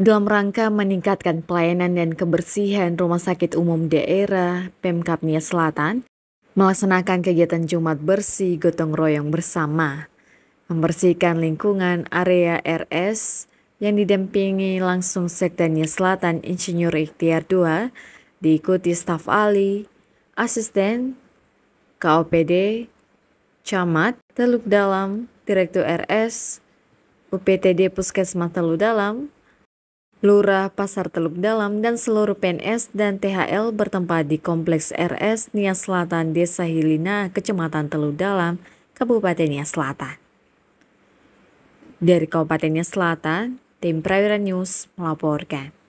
Dalam rangka meningkatkan pelayanan dan kebersihan Rumah Sakit Umum Daerah Pemkap Nia Selatan, melaksanakan kegiatan Jumat Bersih Gotong Royong Bersama, membersihkan lingkungan area RS yang didampingi langsung Sekda Nia Selatan Insinyur Ikhtiar II, diikuti staf ahli, asisten, KOPD, camat, Teluk Dalam, Direktur RS, UPTD Puskesmas Teluk Dalam, Lurah Pasar Teluk Dalam dan seluruh PNS dan THL bertempat di Kompleks RS Nias Selatan Desa Hilina, Kecamatan Teluk Dalam, Kabupaten Nias Selatan. Dari Kabupaten Nias Selatan, tim Prawira News melaporkan.